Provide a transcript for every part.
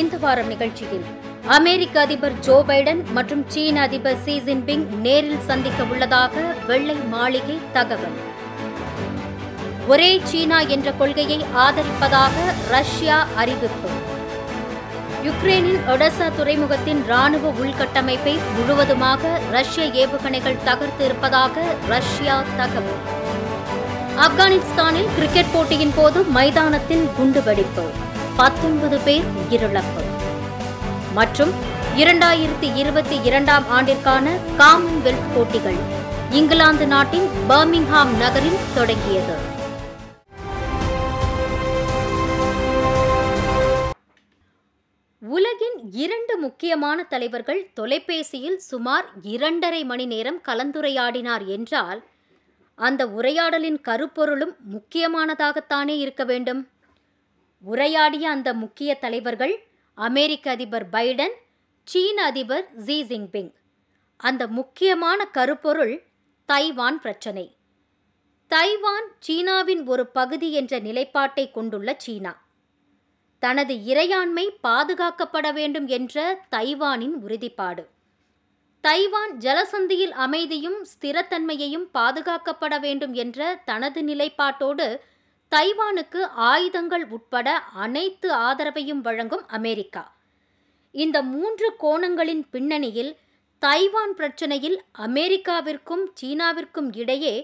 இந்த வாரம் நிகழ்ச்சியில் அமெரிக்க அதிபர் ஜோ பைடன் மற்றும் சீன அதிபர் சி ஜின்பிங் நேரில் சந்திக்க உள்ளதாக வெள்ளை மாளிகை தகவல் ஒரே சீனா என்ற கொள்கையை ஆதரிப்பதாக ரஷ்யா அறிவிப்பு யுக்ரைனின் ஒடசா துறைமுகத்தின் ராணுவ உள்கட்டமைப்பை முழுவதுமாக ரஷ்ய ஏவுகணைகள் தகர்த்து இருப்பதாக ரஷ்யா தகவல் ஆப்கானிஸ்தானில் கிரிக்கெட் போட்டியின் போது மைதானத்தில் குண்டுவெடிப்பு பத்தொன்பது பேர் உயிரிழப்பு மற்றும் இரண்டாயிரத்தி இருபத்தி இரண்டாம் ஆண்டிற்கான காமன்வெல்த் போட்டிகள் இங்கிலாந்து நாட்டின் பர்மிங்ஹாம் நகரில் தொடங்கியது உலகின் இரண்டு முக்கியமான தலைவர்கள் தொலைபேசியில் சுமார் இரண்டரை மணி நேரம் கலந்துரையாடினார் என்றால் அந்த உரையாடலின் கருப்பொருளும் முக்கியமானதாகத்தானே இருக்க வேண்டும் உரையாடிய அந்த முக்கிய தலைவர்கள் அமெரிக்க அதிபர் பைடன் சீன அதிபர் ஜி ஜின்பிங் அந்த முக்கியமான கருப்பொருள் தைவான் பிரச்சனை தைவான் சீனாவின் ஒரு பகுதி என்ற நிலைப்பாட்டை கொண்டுள்ள சீனா தனது இறையாண்மை பாதுகாக்கப்பட வேண்டும் என்ற தைவானின் உறுதிப்பாடு தைவான் ஜலசந்தியில் அமைதியும் ஸ்திரத்தன்மையையும் பாதுகாக்கப்பட வேண்டும் என்ற தனது நிலைப்பாட்டோடு தைவானுக்கு ஆயுதங்கள் உட்பட அனைத்து ஆதரவையும் வழங்கும் அமெரிக்கா இந்த மூன்று கோணங்களின் பின்னணியில் தைவான் பிரச்சனையில் அமெரிக்காவிற்கும் சீனாவிற்கும் இடையே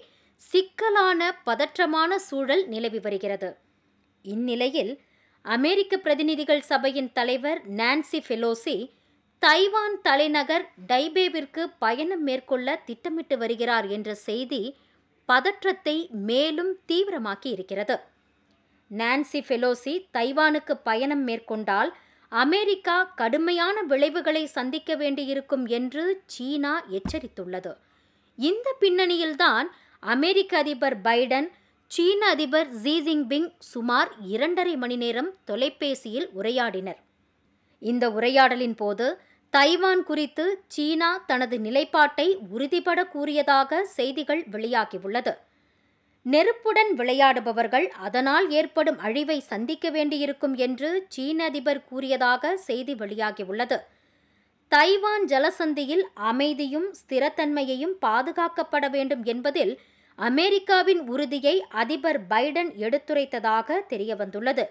சிக்கலான பதற்றமான சூழல் நிலவி வருகிறது இந்நிலையில் அமெரிக்க பிரதிநிதிகள் சபையின் தலைவர் நான்சி ஃபெலோசி தைவான் தலைநகர் டைபேவிற்கு பயணம் மேற்கொள்ள திட்டமிட்டு வருகிறார் என்ற செய்தி பதற்றத்தை மேலும் தீவிரமாக்கி இருக்கிறது நான்சி ஃபெலோசி தைவானுக்கு பயணம் மேற்கொண்டால் அமெரிக்கா கடுமையான விளைவுகளை சந்திக்க வேண்டியிருக்கும் என்று சீனா எச்சரித்துள்ளது இந்த பின்னணியில்தான் அமெரிக்க அதிபர் பைடன் சீன அதிபர் ஜி ஜின்பிங் சுமார் இரண்டரை மணி நேரம் தொலைபேசியில் உரையாடினர் இந்த உரையாடலின் போது தைவான் குறித்து சீனா தனது நிலைப்பாட்டை உறுதிபட கூறியதாக செய்திகள் வெளியாகியுள்ளது நெருப்புடன் விளையாடுபவர்கள் அதனால் ஏற்படும் அழிவை சந்திக்க வேண்டியிருக்கும் என்று சீன அதிபர் கூறியதாக செய்தி வெளியாகியுள்ளது தைவான் ஜலசந்தியில் அமைதியும் ஸ்திரத்தன்மையையும் பாதுகாக்கப்பட வேண்டும் என்பதில் அமெரிக்காவின் உறுதியை அதிபர் பைடன் எடுத்துரைத்ததாக தெரியவந்துள்ளது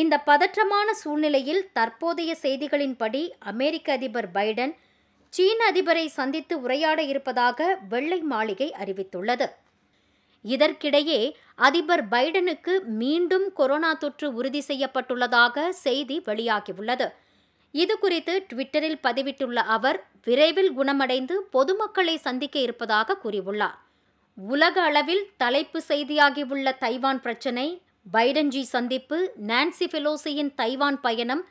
இந்த பதற்றமான சூழ்நிலையில் தற்போதைய செய்திகளின்படி அமெரிக்க அதிபர் பைடன் சீன அதிபரை சந்தித்து உரையாட இருப்பதாக வெள்ளை மாளிகை அறிவித்துள்ளது இதற்கிடையே அதிபர் பைடனுக்கு மீண்டும் கொரோனா தொற்று உறுதி செய்யப்பட்டுள்ளதாக செய்தி வெளியாகியுள்ளது இதுகுறித்து ட்விட்டரில் பதிவிட்டுள்ள அவர் விரைவில் குணமடைந்து பொதுமக்களை சந்திக்க இருப்பதாக கூறியுள்ளார் உலக அளவில் தலைப்பு செய்தியாகியுள்ள தைவான் பிரச்சினை பைடன்ஜி சந்திப்பு நான்சி பெலோசியின் தைவான் பயணம்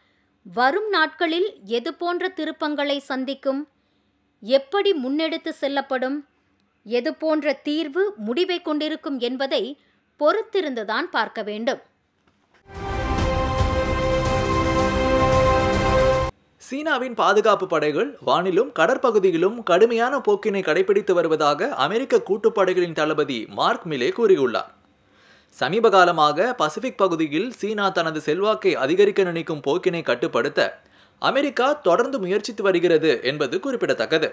வரும் நாட்களில் எது போன்ற திருப்பங்களை சந்திக்கும் எப்படி முன்னெடுத்து செல்லப்படும் எது போன்ற தீர்வு முடிவை கொண்டிருக்கும் என்பதை பொறுத்திருந்துதான் பார்க்க வேண்டும் சீனாவின் பாதுகாப்பு படைகள் வானிலும் கடற்பகுதியிலும் கடுமையான போக்கினை கடைபிடித்து வருவதாக அமெரிக்க கூட்டுப்படைகளின் தளபதி மார்க் மிலே கூறியுள்ளார் சமீப காலமாக பசிபிக் பகுதியில் சீனா தனது செல்வாக்கை அதிகரிக்க நினைக்கும் போக்கினை கட்டுப்படுத்த அமெரிக்கா தொடர்ந்து முயற்சித்து வருகிறது என்பது குறிப்பிடத்தக்கது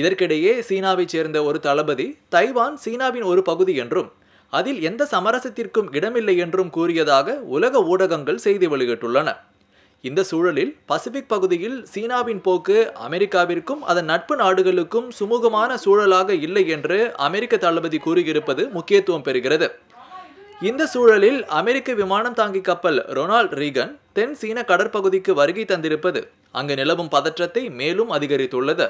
இதற்கிடையே சீனாவைச் சேர்ந்த ஒரு தளபதி தைவான் சீனாவின் ஒரு பகுதி என்றும் அதில் எந்த சமரசத்திற்கும் இடமில்லை என்றும் கூறியதாக உலக ஊடகங்கள் செய்தி வெளியிட்டுள்ளன இந்த சூழலில் பசிபிக் பகுதியில் சீனாவின் போக்கு அமெரிக்காவிற்கும் அதன் நட்பு நாடுகளுக்கும் சுமூகமான சூழலாக இல்லை என்று அமெரிக்க தளபதி கூறியிருப்பது முக்கியத்துவம் பெறுகிறது இந்த சூழலில் அமெரிக்க விமானம் தாங்கி கப்பல் ரொனால்ட் ரீகன் தென் சீன கடற்பகுதிக்கு வருகை தந்திருப்பது அங்கு நிலவும் பதற்றத்தை மேலும் அதிகரித்துள்ளது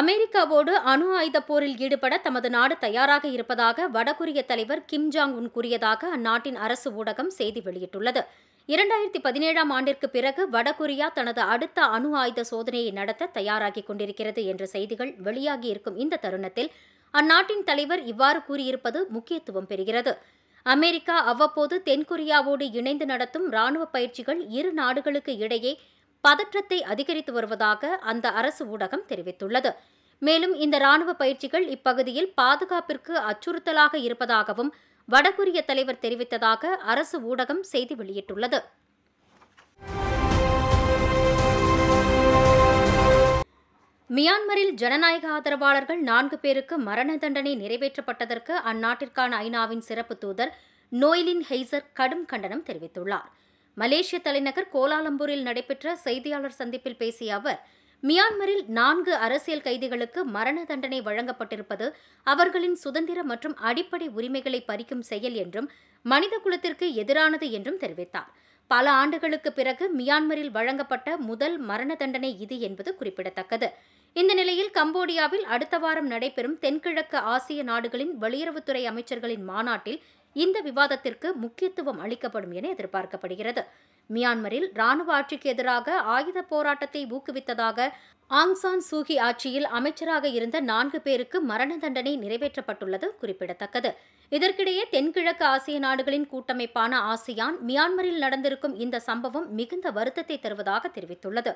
அமெரிக்காவோடு அணு ஆயுத போரில் ஈடுபட தமது நாடு தயாராக இருப்பதாக வடகொரிய தலைவர் கிம் ஜாங் உன் கூறியதாக அந்நாட்டின் அரசு ஊடகம் செய்தி வெளியிட்டுள்ளது இரண்டாயிரத்தி பதினேழாம் ஆண்டிற்கு பிறகு வடகொரியா தனது அடுத்த அணு ஆயுத சோதனையை நடத்த தயாராகி கொண்டிருக்கிறது என்ற செய்திகள் வெளியாகியிருக்கும் இந்த தருணத்தில் அந்நாட்டின் தலைவர் இவ்வாறு கூறியிருப்பது முக்கியத்துவம் பெறுகிறது அமெரிக்கா அவ்வப்போது தென்கொரியாவோடு இணைந்து நடத்தும் ராணுவ பயிற்சிகள் இரு நாடுகளுக்கு இடையே பதற்றத்தை அதிகரித்து வருவதாக அந்த அரசு ஊடகம் தெரிவித்துள்ளது மேலும் இந்த ராணுவ பயிற்சிகள் இப்பகுதியில் பாதுகாப்பிற்கு அச்சுறுத்தலாக இருப்பதாகவும் வடகொரிய தலைவர் தெரிவித்ததாக அரசு ஊடகம் செய்தி வெளியிட்டுள்ளது மியான்மரில் ஜனநாயக ஆதரவாளர்கள் நான்கு பேருக்கு மரண தண்டனை நிறைவேற்றப்பட்டதற்கு அந்நாட்டிற்கான ஐநாவின் சிறப்பு தூதர் நோய்லின் ஹெய்சர் கடும் கண்டனம் தெரிவித்துள்ளார் மலேசிய தலைநகர் கோலாலம்பூரில் நடைபெற்ற செய்தியாளர் சந்திப்பில் பேசிய அவர் மியான்மரில் நான்கு அரசியல் கைதிகளுக்கு மரண தண்டனை வழங்கப்பட்டிருப்பது அவர்களின் சுதந்திர மற்றும் அடிப்படை உரிமைகளை பறிக்கும் செயல் என்றும் மனித குலத்திற்கு எதிரானது என்றும் தெரிவித்தார் பல ஆண்டுகளுக்கு பிறகு மியான்மரில் வழங்கப்பட்ட முதல் மரண தண்டனை இது என்பது குறிப்பிடத்தக்கது இந்த நிலையில் கம்போடியாவில் அடுத்த வாரம் நடைபெறும் தென்கிழக்கு ஆசிய நாடுகளின் வெளியுறவுத்துறை அமைச்சர்களின் மாநாட்டில் இந்த விவாதத்திற்கு முக்கியத்துவம் அளிக்கப்படும் என எதிர்பார்க்கப்படுகிறது மியான்மரில் ராணுவ ஆட்சிக்கு எதிராக ஆயுத போராட்டத்தை ஊக்குவித்ததாக ஆங்சான் சூகி ஆட்சியில் அமைச்சராக இருந்த நான்கு பேருக்கு மரண தண்டனை நிறைவேற்றப்பட்டுள்ளது குறிப்பிடத்தக்கது இதற்கிடையே தென்கிழக்கு ஆசிய நாடுகளின் கூட்டமைப்பான ஆசியான் மியான்மரில் நடந்திருக்கும் இந்த சம்பவம் மிகுந்த வருத்தத்தை தருவதாக தெரிவித்துள்ளது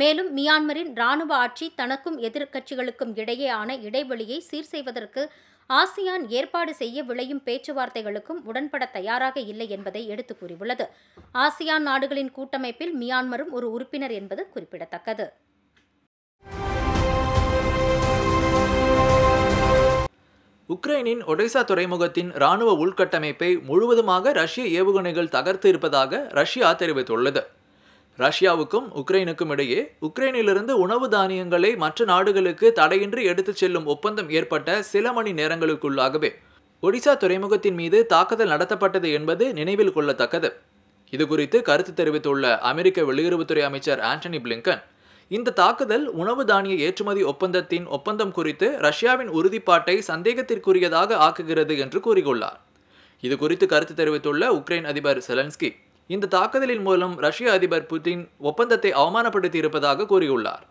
மேலும் மியான்மரின் ராணுவ ஆட்சி தனக்கும் எதிர்க்கட்சிகளுக்கும் இடையேயான இடைவெளியை சீர் செய்வதற்கு ஆசியான் ஏற்பாடு செய்ய விளையும் பேச்சுவார்த்தைகளுக்கும் உடன்பட தயாராக இல்லை என்பதை எடுத்துக் கூறியுள்ளது ஆசியான் நாடுகளின் கூட்டமைப்பில் மியான்மரும் ஒரு உறுப்பினர் என்பது குறிப்பிடத்தக்கது உக்ரைனின் ஒடைசா துறைமுகத்தின் ராணுவ உள்கட்டமைப்பை முழுவதுமாக ரஷ்ய ஏவுகணைகள் தகர்த்து இருப்பதாக ரஷ்யா தெரிவித்துள்ளது ரஷ்யாவுக்கும் உக்ரைனுக்கும் இடையே உக்ரைனிலிருந்து உணவு தானியங்களை மற்ற நாடுகளுக்கு தடையின்றி எடுத்துச் செல்லும் ஒப்பந்தம் ஏற்பட்ட சில மணி நேரங்களுக்குள்ளாகவே ஒடிசா துறைமுகத்தின் மீது தாக்குதல் நடத்தப்பட்டது என்பது நினைவில் கொள்ளத்தக்கது இதுகுறித்து கருத்து தெரிவித்துள்ள அமெரிக்க வெளியுறவுத்துறை அமைச்சர் ஆண்டனி பிளிங்கன் இந்த தாக்குதல் உணவு தானிய ஏற்றுமதி ஒப்பந்தத்தின் ஒப்பந்தம் குறித்து ரஷ்யாவின் உறுதிப்பாட்டை சந்தேகத்திற்குரியதாக ஆக்குகிறது என்று கூறியுள்ளார் இதுகுறித்து கருத்து தெரிவித்துள்ள உக்ரைன் அதிபர் செலன்ஸ்கி இந்த தாக்குதலின் மூலம் ரஷ்ய அதிபர் புதின் ஒப்பந்தத்தை அவமானப்படுத்தி இருப்பதாக கூறியுள்ளார்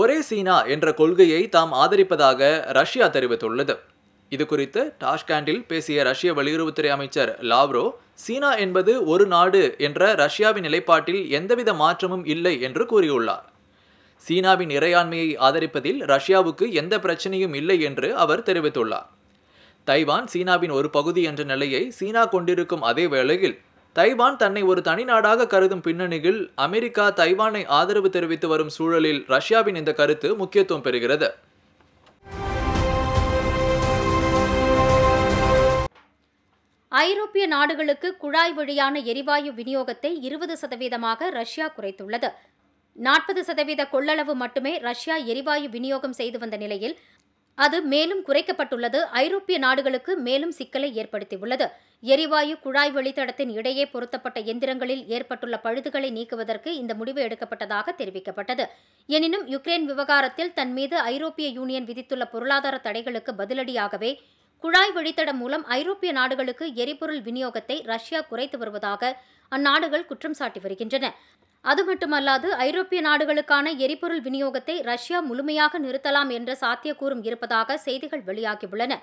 ஒரே சீனா என்ற கொள்கையை தாம் ஆதரிப்பதாக ரஷ்யா தெரிவித்துள்ளது இது குறித்து டாஷ்காண்டில் பேசிய ரஷ்ய வெளியுறவுத்துறை அமைச்சர் லாவ்ரோ சீனா என்பது ஒரு நாடு என்ற ரஷ்யாவின் நிலைப்பாட்டில் எந்தவித மாற்றமும் இல்லை என்று கூறியுள்ளார் சீனாவின் இறையாண்மையை ஆதரிப்பதில் ரஷ்யாவுக்கு எந்த பிரச்சனையும் இல்லை என்று அவர் தெரிவித்துள்ளார் தைவான் சீனாவின் ஒரு பகுதி என்ற நிலையை சீனா கொண்டிருக்கும் அதே வேளையில் தைவான் தன்னை ஒரு தனி நாடாக கருதும் பின்னணியில் அமெரிக்கா தைவானை ஆதரவு தெரிவித்து வரும் சூழலில் ரஷ்யாவின் இந்த கருத்து முக்கியத்துவம் பெறுகிறது ஐரோப்பிய நாடுகளுக்கு குழாய் வழியான எரிவாயு விநியோகத்தை இருபது சதவீதமாக ரஷ்யா குறைத்துள்ளது நாற்பது சதவீத கொள்ளளவு மட்டுமே ரஷ்யா எரிவாயு விநியோகம் செய்து வந்த நிலையில் அது மேலும் குறைக்கப்பட்டுள்ளது ஐரோப்பிய நாடுகளுக்கு மேலும் சிக்கலை ஏற்படுத்தியுள்ளது எரிவாயு குழாய் வழித்தடத்தின் இடையே பொருத்தப்பட்ட எந்திரங்களில் ஏற்பட்டுள்ள பழுதுகளை நீக்குவதற்கு இந்த முடிவு எடுக்கப்பட்டதாக தெரிவிக்கப்பட்டது எனினும் யுக்ரைன் விவகாரத்தில் தன் மீது ஐரோப்பிய யூனியன் விதித்துள்ள பொருளாதார தடைகளுக்கு பதிலடியாகவே குழாய் வழித்தடம் மூலம் ஐரோப்பிய நாடுகளுக்கு எரிபொருள் விநியோகத்தை ரஷ்யா குறைத்து வருவதாக அந்நாடுகள் குற்றம் சாட்டி வருகின்றன அது மட்டுமல்லாது ஐரோப்பிய நாடுகளுக்கான எரிபொருள் விநியோகத்தை ரஷ்யா முழுமையாக நிறுத்தலாம் என்ற சாத்தியக்கூறும் இருப்பதாக செய்திகள் வெளியாகியுள்ளன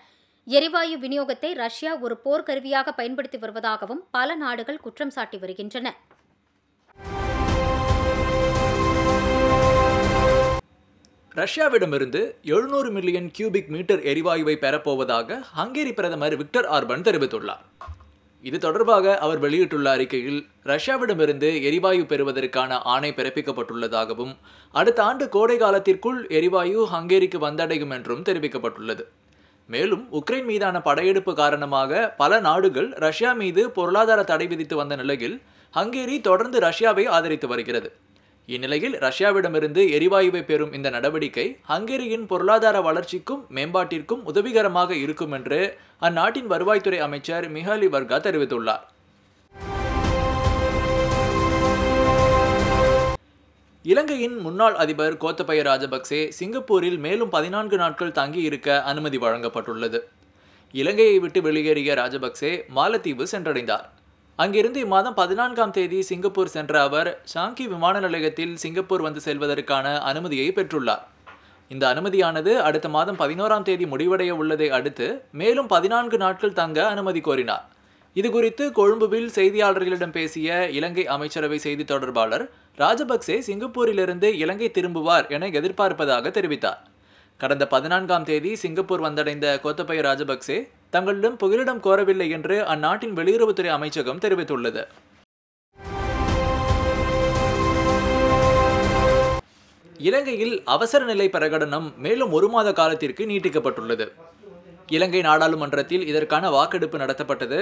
எரிவாயு விநியோகத்தை ரஷ்யா ஒரு போர்க்கருவியாக பயன்படுத்தி வருவதாகவும் பல நாடுகள் குற்றம் சாட்டி வருகின்றன ரஷ்யாவிடமிருந்து எழுநூறு மில்லியன் கியூபிக் மீட்டர் எரிவாயுவை பெறப்போவதாக ஹங்கேரி பிரதமர் விக்டர் ஆர்பன் தெரிவித்துள்ளார் இது தொடர்பாக அவர் வெளியிட்டுள்ள அறிக்கையில் ரஷ்யாவிடமிருந்து எரிவாயு பெறுவதற்கான ஆணை பிறப்பிக்கப்பட்டுள்ளதாகவும் அடுத்த ஆண்டு கோடை காலத்திற்குள் எரிவாயு ஹங்கேரிக்கு வந்தடையும் என்றும் தெரிவிக்கப்பட்டுள்ளது மேலும் உக்ரைன் மீதான படையெடுப்பு காரணமாக பல நாடுகள் ரஷ்யா மீது பொருளாதார தடை விதித்து வந்த நிலையில் ஹங்கேரி தொடர்ந்து ரஷ்யாவை ஆதரித்து வருகிறது இந்நிலையில் ரஷ்யாவிடமிருந்து எரிவாயுவை பெறும் இந்த நடவடிக்கை ஹங்கேரியின் பொருளாதார வளர்ச்சிக்கும் மேம்பாட்டிற்கும் உதவிகரமாக இருக்கும் என்று அந்நாட்டின் வருவாய்த்துறை அமைச்சர் மிஹாலி வர்கா தெரிவித்துள்ளார் இலங்கையின் முன்னாள் அதிபர் கோத்தபய ராஜபக்சே சிங்கப்பூரில் மேலும் பதினான்கு நாட்கள் தங்கியிருக்க அனுமதி வழங்கப்பட்டுள்ளது இலங்கையை விட்டு வெளியேறிய ராஜபக்சே மாலத்தீவு சென்றடைந்தார் அங்கிருந்து இம்மாதம் பதினான்காம் தேதி சிங்கப்பூர் சென்ற அவர் ஷாங்கி விமான நிலையத்தில் சிங்கப்பூர் வந்து செல்வதற்கான அனுமதியை பெற்றுள்ளார் இந்த அனுமதியானது அடுத்த மாதம் பதினோராம் தேதி முடிவடைய உள்ளதை அடுத்து மேலும் பதினான்கு நாட்கள் தங்க அனுமதி கோரினார் இது குறித்து கொழும்புவில் செய்தியாளர்களிடம் பேசிய இலங்கை அமைச்சரவை செய்தி தொடர்பாளர் ராஜபக்சே சிங்கப்பூரிலிருந்து இலங்கை திரும்புவார் என எதிர்பார்ப்பதாக தெரிவித்தார் கடந்த பதினான்காம் தேதி சிங்கப்பூர் வந்தடைந்த கோத்தபய ராஜபக்சே தங்களிடம் புகலிடம் கோரவில்லை என்று அந்நாட்டின் வெளியுறவுத்துறை அமைச்சகம் தெரிவித்துள்ளது இலங்கையில் அவசர நிலை பிரகடனம் மேலும் ஒரு மாத காலத்திற்கு நீட்டிக்கப்பட்டுள்ளது இலங்கை நாடாளுமன்றத்தில் இதற்கான வாக்கெடுப்பு நடத்தப்பட்டது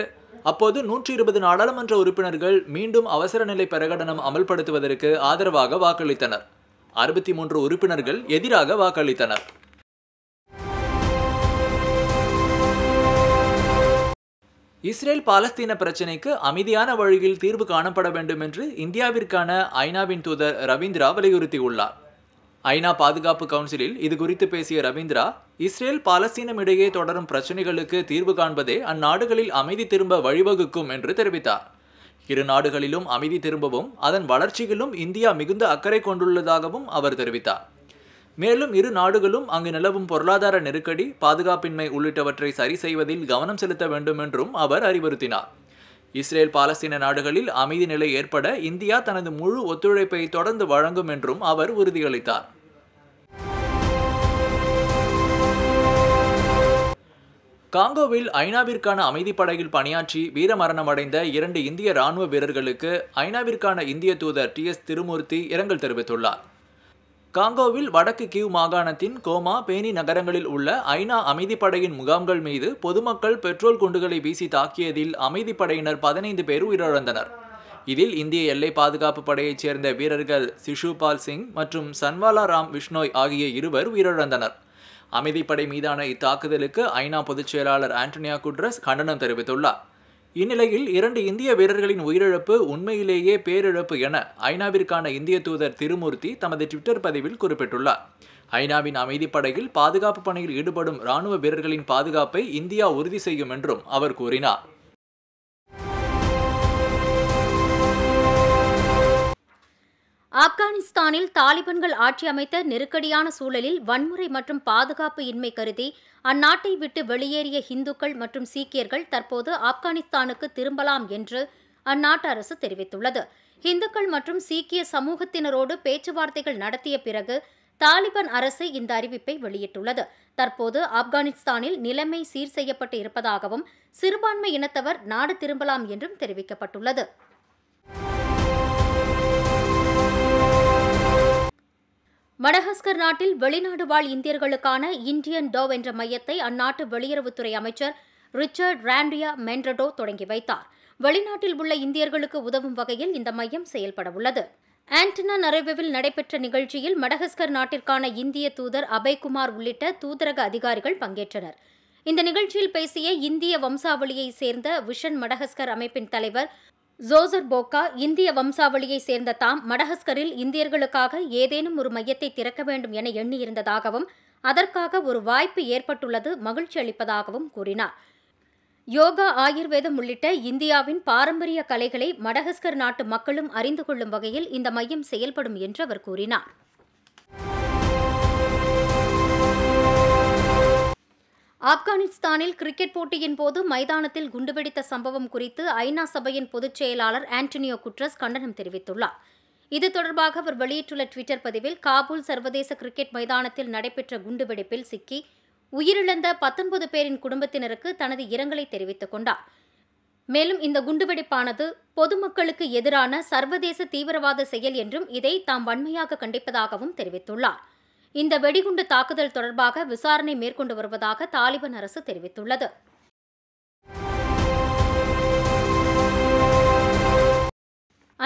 அப்போது நூற்றி இருபது நாடாளுமன்ற உறுப்பினர்கள் மீண்டும் அவசர நிலை பிரகடனம் அமல்படுத்துவதற்கு ஆதரவாக வாக்களித்தனர் அறுபத்தி மூன்று உறுப்பினர்கள் எதிராக வாக்களித்தனர் இஸ்ரேல் பாலஸ்தீன பிரச்சினைக்கு அமைதியான வழியில் தீர்வு காணப்பட வேண்டும் என்று இந்தியாவிற்கான ஐநாவின் தூதர் ரவீந்திரா வலியுறுத்தியுள்ளார் ஐநா பாதுகாப்பு கவுன்சிலில் இது குறித்து பேசிய ரவீந்திரா இஸ்ரேல் பாலஸ்தீனம் இடையே தொடரும் பிரச்சினைகளுக்கு தீர்வு காண்பதே அந்நாடுகளில் அமைதி திரும்ப வழிவகுக்கும் என்று தெரிவித்தார் இரு நாடுகளிலும் அமைதி திரும்பவும் அதன் வளர்ச்சியிலும் இந்தியா மிகுந்த அக்கறை கொண்டுள்ளதாகவும் அவர் தெரிவித்தார் மேலும் இரு நாடுகளும் அங்கு நிலவும் பொருளாதார நெருக்கடி பாதுகாப்பின்மை உள்ளிட்டவற்றை சரி செய்வதில் கவனம் செலுத்த வேண்டும் என்றும் அவர் அறிவுறுத்தினார் இஸ்ரேல் பாலஸ்தீன நாடுகளில் அமைதி நிலை ஏற்பட இந்தியா தனது முழு ஒத்துழைப்பை தொடர்ந்து வழங்கும் என்றும் அவர் உறுதியளித்தார் காங்கோவில் ஐநாவிற்கான அமைதிப்படையில் பணியாற்றி வீரமரணமடைந்த இரண்டு இந்திய ராணுவ வீரர்களுக்கு ஐநாவிற்கான இந்திய தூதர் டி எஸ் திருமூர்த்தி இரங்கல் தெரிவித்துள்ளார் காங்கோவில் வடக்கு கியூ மாகாணத்தின் கோமா பேனி நகரங்களில் உள்ள ஐநா அமைதிப்படையின் முகாம்கள் மீது பொதுமக்கள் பெட்ரோல் குண்டுகளை வீசி தாக்கியதில் அமைதிப்படையினர் பதினைந்து பேர் உயிரிழந்தனர் இதில் இந்திய எல்லை பாதுகாப்பு படையைச் சேர்ந்த வீரர்கள் சிஷுபால் சிங் மற்றும் சன்வாலா ராம் விஷ்ணோய் ஆகிய இருவர் உயிரிழந்தனர் அமைதிப்படை மீதான இத்தாக்குதலுக்கு ஐநா பொதுச் செயலாளர் ஆண்டனியா குட்ரஸ் கண்டனம் தெரிவித்துள்ளார் இந்நிலையில் இரண்டு இந்திய வீரர்களின் உயிரிழப்பு உண்மையிலேயே பேரிழப்பு என ஐநாவிற்கான இந்திய தூதர் திருமூர்த்தி தமது ட்விட்டர் பதிவில் குறிப்பிட்டுள்ளார் ஐநாவின் அமைதிப்படையில் பாதுகாப்பு பணியில் ஈடுபடும் ராணுவ வீரர்களின் பாதுகாப்பை இந்தியா உறுதி செய்யும் என்றும் அவர் கூறினார் ஆப்கானிஸ்தானில் தாலிபான்கள் ஆட்சி அமைத்த நெருக்கடியான சூழலில் வன்முறை மற்றும் பாதுகாப்பு இன்மை கருதி அந்நாட்டை விட்டு வெளியேறிய இந்துக்கள் மற்றும் சீக்கியர்கள் தற்போது ஆப்கானிஸ்தானுக்கு திரும்பலாம் என்று அந்நாட்டு அரசு தெரிவித்துள்ளது இந்துக்கள் மற்றும் சீக்கிய சமூகத்தினரோடு பேச்சுவார்த்தைகள் நடத்திய பிறகு தாலிபான் அரசு இந்த அறிவிப்பை வெளியிட்டுள்ளது தற்போது ஆப்கானிஸ்தானில் நிலைமை சீர் செய்யப்பட்டு இருப்பதாகவும் சிறுபான்மை இனத்தவர் நாடு திரும்பலாம் என்றும் தெரிவிக்கப்பட்டுள்ளது மடகஸ்கர் நாட்டில் வெளிநாடு வாழ் இந்தியர்களுக்கான இந்தியன் டோவ் என்ற மையத்தை அந்நாட்டு வெளியுறவுத்துறை அமைச்சர் ரிச்சர்ட் ராண்ட்ரியா மென்ரடோ தொடங்கி வைத்தார் வெளிநாட்டில் உள்ள இந்தியர்களுக்கு உதவும் வகையில் இந்த மையம் செயல்பட உள்ளது ஆண்டனா நரேவில் நடைபெற்ற நிகழ்ச்சியில் மடகஸ்கர் நாட்டிற்கான இந்திய தூதர் அபய்குமார் உள்ளிட்ட தூதரக அதிகாரிகள் பங்கேற்றனர் இந்த நிகழ்ச்சியில் பேசிய இந்திய வம்சாவளியைச் சேர்ந்த விஷன் மடகஸ்கர் அமைப்பின் தலைவர் ஜோசர் போக்கா இந்திய வம்சாவளியைச் சேர்ந்த தாம் மடகஸ்கரில் இந்தியர்களுக்காக ஏதேனும் ஒரு மையத்தை திறக்க வேண்டும் என எண்ணியிருந்ததாகவும் அதற்காக ஒரு வாய்ப்பு ஏற்பட்டுள்ளது மகிழ்ச்சி அளிப்பதாகவும் கூறினார் யோகா ஆயுர்வேதம் உள்ளிட்ட இந்தியாவின் பாரம்பரிய கலைகளை மடகஸ்கர் நாட்டு மக்களும் அறிந்து கொள்ளும் வகையில் இந்த மையம் செயல்படும் என்று அவர் கூறினார் ஆப்கானிஸ்தானில் கிரிக்கெட் போட்டியின் போது மைதானத்தில் குண்டுவெடித்த சம்பவம் குறித்து ஐநா சபையின் பொதுச் செயலாளர் ஆண்டனியோ குட்ரஸ் கண்டனம் தெரிவித்துள்ளார் இது தொடர்பாக அவர் வெளியிட்டுள்ள டுவிட்டர் பதிவில் காபூல் சர்வதேச கிரிக்கெட் மைதானத்தில் நடைபெற்ற குண்டுவெடிப்பில் சிக்கி உயிரிழந்த பத்தொன்பது பேரின் குடும்பத்தினருக்கு தனது இரங்கலை தெரிவித்துக் கொண்டார் மேலும் இந்த குண்டுவெடிப்பானது பொதுமக்களுக்கு எதிரான சர்வதேச தீவிரவாத செயல் என்றும் இதை தாம் வன்மையாக கண்டிப்பதாகவும் தெரிவித்துள்ளார் இந்த வெடிகுண்டு தாக்குதல் தொடர்பாக விசாரணை மேற்கொண்டு வருவதாக தாலிபான் அரசு தெரிவித்துள்ளது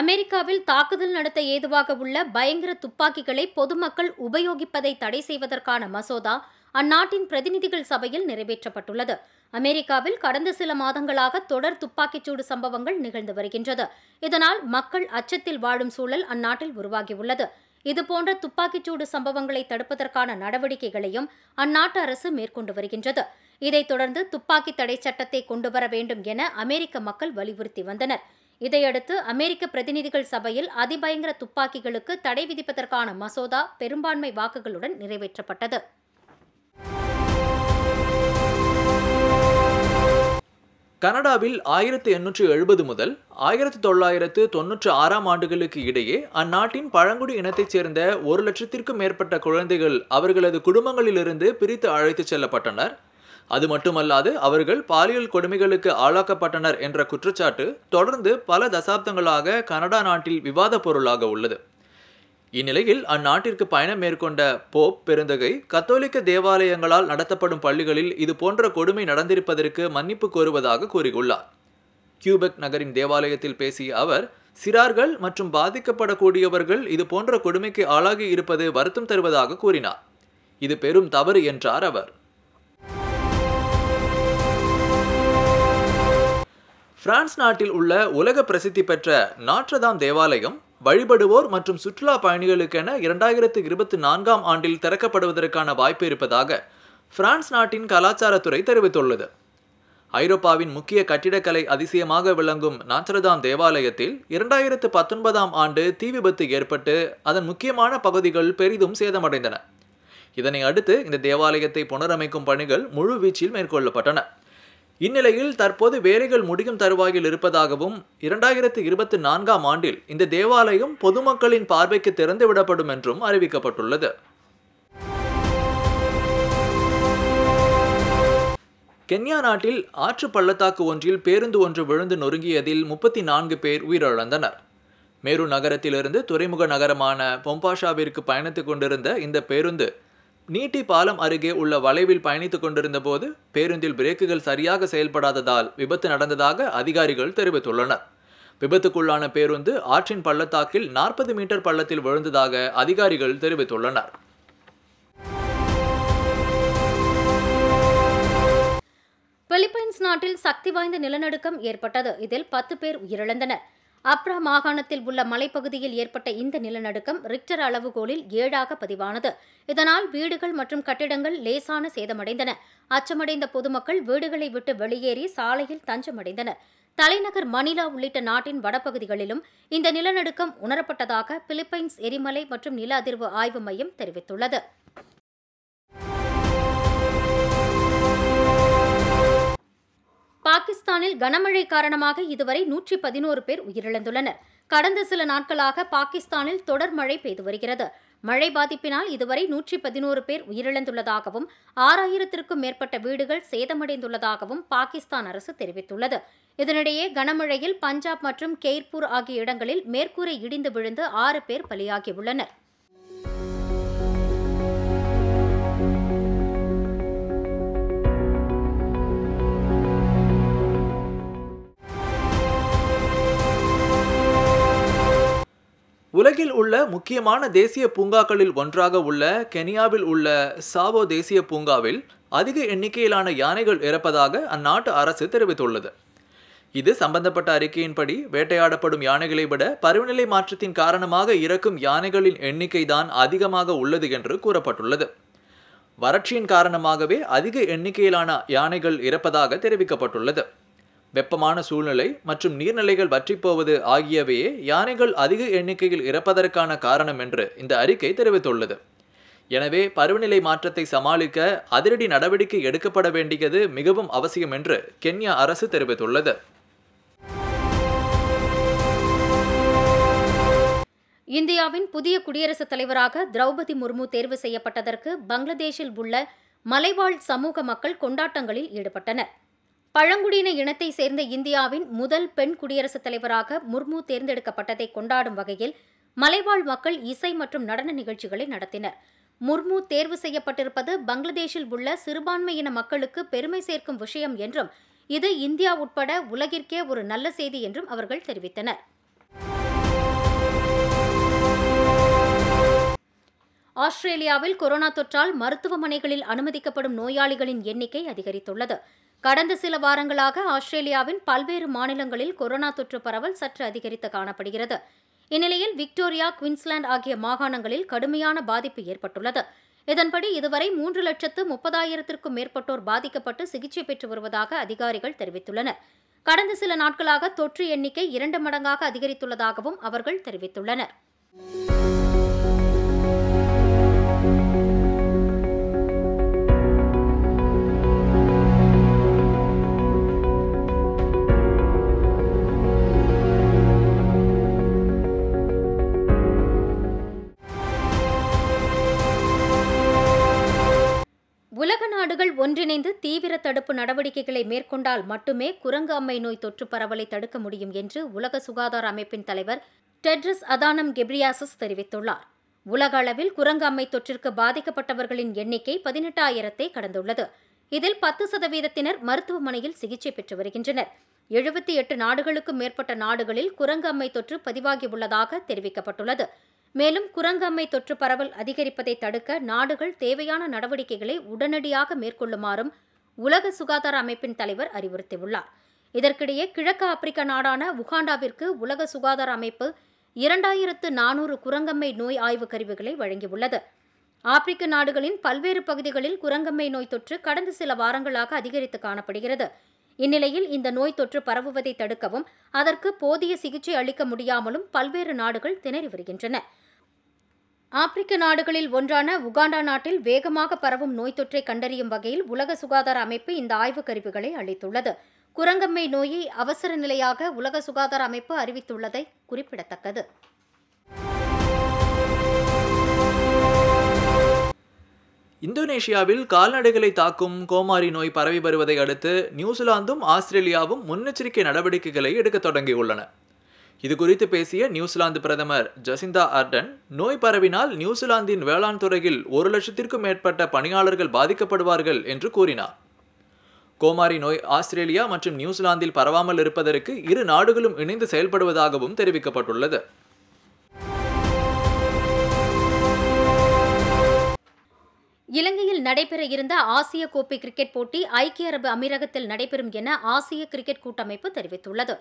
அமெரிக்காவில் தாக்குதல் நடத்த ஏதுவாக உள்ள பயங்கர துப்பாக்கிகளை பொதுமக்கள் உபயோகிப்பதை தடை செய்வதற்கான மசோதா அந்நாட்டின் பிரதிநிதிகள் சபையில் நிறைவேற்றப்பட்டுள்ளது அமெரிக்காவில் கடந்த சில மாதங்களாக தொடர் துப்பாக்கிச்சூடு சம்பவங்கள் நிகழ்ந்து வருகின்றது இதனால் மக்கள் அச்சத்தில் வாழும் சூழல் அந்நாட்டில் உருவாகியுள்ளது இதுபோன்ற துப்பாக்கிச்சூடு சம்பவங்களை தடுப்பதற்கான நடவடிக்கைகளையும் அந்நாட்டு அரசு மேற்கொண்டு வருகின்றது இதைத் தொடர்ந்து துப்பாக்கி தடை சட்டத்தை கொண்டுவர வேண்டும் என அமெரிக்க மக்கள் வலியுறுத்தி வந்தனர் இதையடுத்து அமெரிக்க பிரதிநிதிகள் சபையில் அதிபயங்கர துப்பாக்கிகளுக்கு தடை விதிப்பதற்கான மசோதா பெரும்பான்மை வாக்குகளுடன் நிறைவேற்றப்பட்டது கனடாவில் ஆயிரத்தி எண்ணூற்றி எழுபது முதல் ஆயிரத்தி தொள்ளாயிரத்து தொன்னூற்றி ஆறாம் ஆண்டுகளுக்கு இடையே அந்நாட்டின் பழங்குடி இனத்தைச் சேர்ந்த ஒரு லட்சத்திற்கும் மேற்பட்ட குழந்தைகள் அவர்களது குடும்பங்களிலிருந்து பிரித்து அழைத்துச் செல்லப்பட்டனர் அது மட்டுமல்லாது அவர்கள் பாலியல் கொடுமைகளுக்கு ஆளாக்கப்பட்டனர் என்ற குற்றச்சாட்டு தொடர்ந்து பல தசாப்தங்களாக கனடா நாட்டில் விவாத பொருளாக உள்ளது இந்நிலையில் அந்நாட்டிற்கு பயணம் மேற்கொண்ட போப் பெருந்தகை கத்தோலிக்க தேவாலயங்களால் நடத்தப்படும் பள்ளிகளில் இது போன்ற கொடுமை நடந்திருப்பதற்கு மன்னிப்பு கோருவதாக கூறியுள்ளார் கியூபெக் நகரின் தேவாலயத்தில் பேசிய அவர் சிறார்கள் மற்றும் பாதிக்கப்படக்கூடியவர்கள் இது போன்ற கொடுமைக்கு ஆளாகி இருப்பது வருத்தம் தருவதாக கூறினார் இது பெரும் தவறு என்றார் அவர் பிரான்ஸ் நாட்டில் உள்ள உலக பிரசித்தி பெற்ற நாற்றதாம் தேவாலயம் வழிபடுவோர் மற்றும் சுற்றுலா பயணிகளுக்கென இரண்டாயிரத்து இருபத்தி நான்காம் ஆண்டில் திறக்கப்படுவதற்கான வாய்ப்பு இருப்பதாக பிரான்ஸ் நாட்டின் கலாச்சாரத்துறை தெரிவித்துள்ளது ஐரோப்பாவின் முக்கிய கட்டிடக்கலை அதிசயமாக விளங்கும் நாச்சரதாம் தேவாலயத்தில் இரண்டாயிரத்து பத்தொன்பதாம் ஆண்டு தீ விபத்து ஏற்பட்டு அதன் முக்கியமான பகுதிகள் பெரிதும் சேதமடைந்தன இதனை அடுத்து இந்த தேவாலயத்தை புனரமைக்கும் பணிகள் முழுவீச்சில் மேற்கொள்ளப்பட்டன இந்நிலையில் தற்போது வேலைகள் முடியும் தருவாயில் இருப்பதாகவும் இரண்டாயிரத்தி இருபத்தி நான்காம் ஆண்டில் இந்த தேவாலயம் பொதுமக்களின் பார்வைக்கு திறந்துவிடப்படும் என்றும் அறிவிக்கப்பட்டுள்ளது கென்யா நாட்டில் ஆற்று பள்ளத்தாக்கு ஒன்றில் பேருந்து ஒன்று விழுந்து நொறுங்கியதில் முப்பத்தி நான்கு பேர் உயிரிழந்தனர் மேரு நகரத்திலிருந்து துறைமுக நகரமான பொம்பாஷாவிற்கு பயணித்துக் கொண்டிருந்த இந்த பேருந்து நீட்டி பாலம் அருகே உள்ள வளைவில் பயணித்துக் கொண்டிருந்த போது பேருந்தில் பிரேக்குகள் சரியாக செயல்படாததால் விபத்து நடந்ததாக அதிகாரிகள் தெரிவித்துள்ளனர் விபத்துக்குள்ளான பேருந்து ஆற்றின் பள்ளத்தாக்கில் நாற்பது மீட்டர் பள்ளத்தில் விழுந்ததாக அதிகாரிகள் தெரிவித்துள்ளனர் பிலிப்பைன்ஸ் நாட்டில் சக்தி வாய்ந்த நிலநடுக்கம் ஏற்பட்டது இதில் பத்து பேர் உயிரிழந்தனர் அப்ரா மாகாணத்தில் உள்ள மலைப்பகுதியில் ஏற்பட்ட இந்த நிலநடுக்கம் ரிக்டர் அளவுகோலில் ஏழாக பதிவானது இதனால் வீடுகள் மற்றும் கட்டிடங்கள் லேசான சேதமடைந்தன அச்சமடைந்த பொதுமக்கள் வீடுகளை விட்டு வெளியேறி சாலையில் தஞ்சமடைந்தனர் தலைநகர் மணிலா உள்ளிட்ட நாட்டின் வடபகுதிகளிலும் இந்த நிலநடுக்கம் உணரப்பட்டதாக பிலிப்பைன்ஸ் எரிமலை மற்றும் நில அதிர்வு ஆய்வு மையம் தெரிவித்துள்ளது பாகிஸ்தானில் கனமழை காரணமாக இதுவரை நூற்றி பதினோரு பேர் உயிரிழந்துள்ளனர் கடந்த சில நாட்களாக பாகிஸ்தானில் தொடர் மழை பெய்து வருகிறது மழை பாதிப்பினால் இதுவரை நூற்றி பதினோரு பேர் உயிரிழந்துள்ளதாகவும் ஆறாயிரத்திற்கும் மேற்பட்ட வீடுகள் சேதமடைந்துள்ளதாகவும் பாகிஸ்தான் அரசு தெரிவித்துள்ளது இதனிடையே கனமழையில் பஞ்சாப் மற்றும் கெய்ர்பூர் ஆகிய இடங்களில் மேற்கூரை இடிந்து விழுந்து ஆறு பேர் பலியாகியுள்ளனர் உலகில் உள்ள முக்கியமான தேசிய பூங்காக்களில் ஒன்றாக உள்ள கெனியாவில் உள்ள சாவோ தேசிய பூங்காவில் அதிக எண்ணிக்கையிலான யானைகள் இறப்பதாக அந்நாட்டு அரசு தெரிவித்துள்ளது இது சம்பந்தப்பட்ட அறிக்கையின்படி வேட்டையாடப்படும் யானைகளை விட பருவநிலை மாற்றத்தின் காரணமாக இறக்கும் யானைகளின் எண்ணிக்கை தான் அதிகமாக உள்ளது என்று கூறப்பட்டுள்ளது வறட்சியின் காரணமாகவே அதிக எண்ணிக்கையிலான யானைகள் இறப்பதாக தெரிவிக்கப்பட்டுள்ளது வெப்பமான சூழ்நிலை மற்றும் நீர்நிலைகள் வற்றிப்போவது ஆகியவையே யானைகள் அதிக எண்ணிக்கையில் இறப்பதற்கான காரணம் என்று இந்த அறிக்கை தெரிவித்துள்ளது எனவே பருவநிலை மாற்றத்தை சமாளிக்க அதிரடி நடவடிக்கை எடுக்கப்பட வேண்டியது மிகவும் அவசியம் என்று கென்யா அரசு தெரிவித்துள்ளது இந்தியாவின் புதிய குடியரசுத் தலைவராக திரௌபதி முர்மு தேர்வு செய்யப்பட்டதற்கு பங்களாதேஷில் உள்ள மலைவாழ் சமூக மக்கள் கொண்டாட்டங்களில் ஈடுபட்டனர் பழங்குடியின இனத்தை சேர்ந்த இந்தியாவின் முதல் பெண் குடியரசுத் தலைவராக முர்மு தேர்ந்தெடுக்கப்பட்டதை கொண்டாடும் வகையில் மலைவாழ் மக்கள் இசை மற்றும் நடன நிகழ்ச்சிகளை நடத்தினர் முர்மு தேர்வு செய்யப்பட்டிருப்பது பங்களாதேஷில் உள்ள சிறுபான்மையின மக்களுக்கு பெருமை சேர்க்கும் விஷயம் என்றும் இது இந்தியா உட்பட உலகிற்கே ஒரு நல்ல செய்தி என்றும் அவர்கள் தெரிவித்தனர் ஆஸ்திரேலியாவில் கொரோனா தொற்றால் மருத்துவமனைகளில் அனுமதிக்கப்படும் நோயாளிகளின் எண்ணிக்கை அதிகரித்துள்ளது கடந்த சில வாரங்களாக ஆஸ்திரேலியாவின் பல்வேறு மாநிலங்களில் கொரோனா தொற்று பரவல் சற்று அதிகரித்து காணப்படுகிறது இந்நிலையில் விக்டோரியா குயின்ஸ்லாந்து ஆகிய மாகாணங்களில் கடுமையான பாதிப்பு ஏற்பட்டுள்ளது இதன்படி இதுவரை மூன்று லட்சத்து முப்பதாயிரத்திற்கும் மேற்பட்டோர் பாதிக்கப்பட்டு சிகிச்சை பெற்று வருவதாக அதிகாரிகள் தெரிவித்துள்ளனர் கடந்த சில நாட்களாக தொற்று எண்ணிக்கை இரண்டு மடங்காக அதிகரித்துள்ளதாகவும் அவர்கள் தெரிவித்துள்ளனா் நாடுகள் ஒன்றிணைந்து தீவிர தடுப்பு நடவடிக்கைகளை மேற்கொண்டால் மட்டுமே குரங்கு அம்மை நோய் தொற்று பரவலை தடுக்க முடியும் என்று உலக சுகாதார அமைப்பின் தலைவர் டெட்ரஸ் அதானம் கெப்ரியாசஸ் தெரிவித்துள்ளார் உலக அளவில் குரங்கு அம்மை தொற்றிற்கு பாதிக்கப்பட்டவர்களின் எண்ணிக்கை பதினெட்டாயிரத்தை கடந்துள்ளது இதில் பத்து சதவீதத்தினர் மருத்துவமனையில் சிகிச்சை பெற்று வருகின்றனர் எழுபத்தி எட்டு நாடுகளுக்கும் மேற்பட்ட நாடுகளில் குரங்கு அம்மை தொற்று பதிவாகியுள்ளதாக தெரிவிக்கப்பட்டுள்ளது மேலும் குரங்கம்மை தொற்று பரவல் அதிகரிப்பதை தடுக்க நாடுகள் தேவையான நடவடிக்கைகளை உடனடியாக மேற்கொள்ளுமாறும் உலக சுகாதார அமைப்பின் தலைவர் அறிவுறுத்தியுள்ளார் இதற்கிடையே கிழக்கு ஆப்பிரிக்க நாடான உகாண்டாவிற்கு உலக சுகாதார அமைப்பு இரண்டாயிரத்து நானூறு குரங்கம்மை நோய் ஆய்வு கருவிகளை வழங்கியுள்ளது ஆப்பிரிக்க நாடுகளின் பல்வேறு பகுதிகளில் குரங்கம்மை நோய் தொற்று கடந்த சில வாரங்களாக அதிகரித்து காணப்படுகிறது இந்நிலையில் இந்த நோய் தொற்று பரவுவதை தடுக்கவும் அதற்கு போதிய சிகிச்சை அளிக்க முடியாமலும் பல்வேறு நாடுகள் திணறி வருகின்றன ஆப்பிரிக்க நாடுகளில் ஒன்றான உகாண்டா நாட்டில் வேகமாக பரவும் நோய் தொற்றை கண்டறியும் வகையில் உலக சுகாதார அமைப்பு இந்த ஆய்வுக் கருவிகளை அளித்துள்ளது குரங்கம்மை நோயை அவசர நிலையாக உலக சுகாதார அமைப்பு அறிவித்துள்ளதை குறிப்பிடத்தக்கது இந்தோனேஷியாவில் கால்நடைகளை தாக்கும் கோமாரி நோய் பரவி வருவதை அடுத்து நியூசிலாந்தும் ஆஸ்திரேலியாவும் முன்னெச்சரிக்கை நடவடிக்கைகளை எடுக்க தொடங்கியுள்ளன இது குறித்து பேசிய நியூசிலாந்து பிரதமர் ஜசிந்தா ஆர்டன் நோய் பரவினால் நியூசிலாந்தின் வேளாண் துறையில் ஒரு லட்சத்திற்கும் மேற்பட்ட பணியாளர்கள் பாதிக்கப்படுவார்கள் என்று கூறினார் கோமாரி நோய் ஆஸ்திரேலியா மற்றும் நியூசிலாந்தில் பரவாமல் இருப்பதற்கு இரு நாடுகளும் இணைந்து செயல்படுவதாகவும் தெரிவிக்கப்பட்டுள்ளது நடைபெற இருந்த ஆசிய கோப்பை கிரிக்கெட் போட்டி ஐக்கிய அரபு அமீரகத்தில் நடைபெறும் என ஆசிய கிரிக்கெட் கூட்டமைப்பு தெரிவித்துள்ளது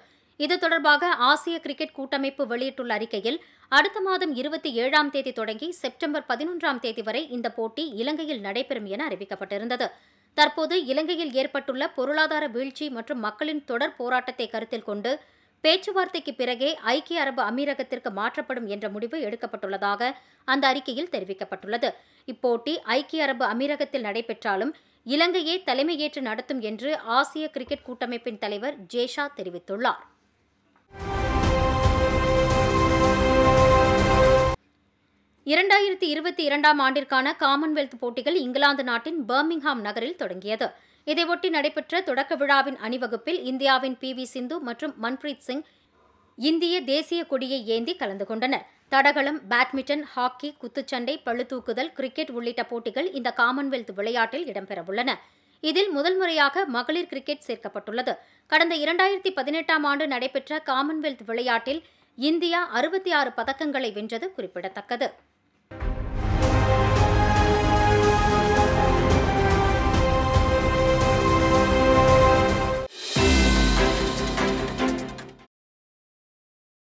இது தொடர்பாக ஆசிய கிரிக்கெட் கூட்டமைப்பு வெளியிட்டுள்ள அறிக்கையில் அடுத்த மாதம் இருபத்தி ஏழாம் தேதி தொடங்கி செப்டம்பர் பதினொன்றாம் தேதி வரை இந்த போட்டி இலங்கையில் நடைபெறும் என அறிவிக்கப்பட்டிருந்தது தற்போது இலங்கையில் ஏற்பட்டுள்ள பொருளாதார வீழ்ச்சி மற்றும் மக்களின் தொடர் போராட்டத்தை கருத்தில் கொண்டு பேச்சுவார்த்தைக்கு பிறகே ஐக்கிய அரபு அமீரகத்திற்கு மாற்றப்படும் என்ற முடிவு எடுக்கப்பட்டுள்ளதாக அந்த அறிக்கையில் தெரிவிக்கப்பட்டுள்ளது இப்போட்டி ஐக்கிய அரபு அமீரகத்தில் நடைபெற்றாலும் இலங்கையே தலைமையேற்று நடத்தும் என்று ஆசிய கிரிக்கெட் கூட்டமைப்பின் தலைவர் ஜேஷா தெரிவித்துள்ளார் இரண்டாயிரத்தி இருபத்தி இரண்டாம் ஆண்டிற்கான காமன்வெல்த் போட்டிகள் இங்கிலாந்து நாட்டின் பர்மிங்ஹாம் நகரில் தொடங்கியது இதையொட்டி நடைபெற்ற தொடக்க விழாவின் அணிவகுப்பில் இந்தியாவின் பி வி சிந்து மற்றும் மன்பிரீத் சிங் இந்திய தேசிய கொடியை ஏந்தி கலந்து கொண்டனர் தடகளம் பேட்மிண்டன் ஹாக்கி குத்துச்சண்டை பழுதூக்குதல் கிரிக்கெட் உள்ளிட்ட போட்டிகள் இந்த காமன்வெல்த் விளையாட்டில் இடம்பெறவுள்ளன இதில் முதல் முறையாக மகளிர் கிரிக்கெட் சேர்க்கப்பட்டுள்ளது கடந்த இரண்டாயிரத்தி பதினெட்டாம் ஆண்டு நடைபெற்ற காமன்வெல்த் விளையாட்டில் இந்தியா அறுபத்தி ஆறு பதக்கங்களை வென்றது குறிப்பிடத்தக்கது